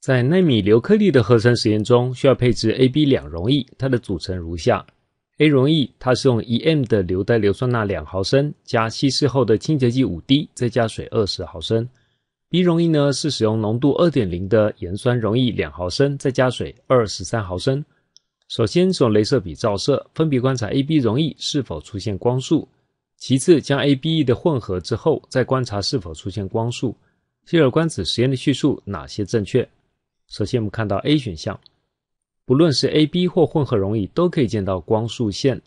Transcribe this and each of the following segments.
在纳米硫颗粒的合成实验中，需要配置 A、B 两溶液，它的组成如下：A 溶液，它是用 1M 的硫代硫酸钠两毫升，加稀释后的清洁剂5滴，再加水20毫升；B 溶液呢，是使用浓度2.0的盐酸溶液两毫升，再加水23毫升。首先用镭射笔照射，分别观察 A、B 溶液是否出现光束；其次将 A、B e 的混合之后，再观察是否出现光束。希尔观子实验的叙述哪些正确？首先，我们看到 A 选项，不论是 A、B 或混合溶液，都可以见到光束线。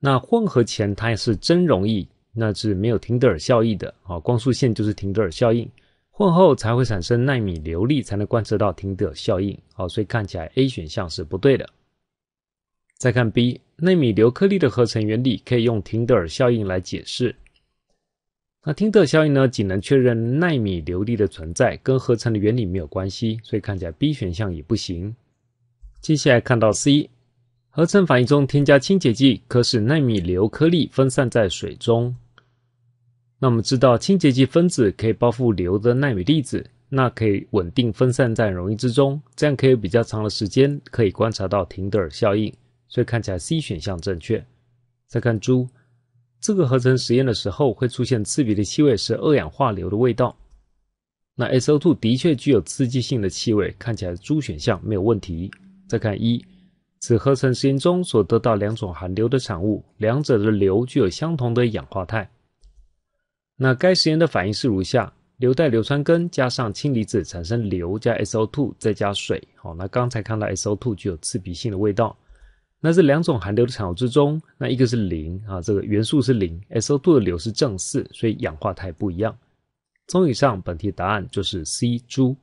那混合前它是真溶液，那是没有廷德尔效应的啊。光束线就是廷德尔效应，混后才会产生纳米流粒，才能观测到廷德尔效应。好，所以看起来 A 选项是不对的。再看 B，纳米流颗粒的合成原理可以用廷德尔效应来解释。那听德尔效应呢，仅能确认纳米流体的存在，跟合成的原理没有关系，所以看起来 B 选项也不行。接下来看到 C，合成反应中添加清洁剂，可使纳米硫颗粒分散在水中。那我们知道清洁剂分子可以包覆硫的纳米粒子，那可以稳定分散在溶液之中，这样可以比较长的时间可以观察到廷德尔效应，所以看起来 C 选项正确。再看猪。这个合成实验的时候会出现刺鼻的气味，是二氧化硫的味道。那 SO2 的确具有刺激性的气味，看起来猪选项没有问题。再看一，此合成实验中所得到两种含硫的产物，两者的硫具有相同的氧化态。那该实验的反应是如下：硫代硫酸根加上氢离子产生硫加 SO2 再加水。好，那刚才看到 SO2 具有刺鼻性的味道。那这两种含硫的产物之中，那一个是磷啊，这个元素是磷 s o 2的硫是正四，所以氧化态不一样。综以上，本题答案就是 C 猪。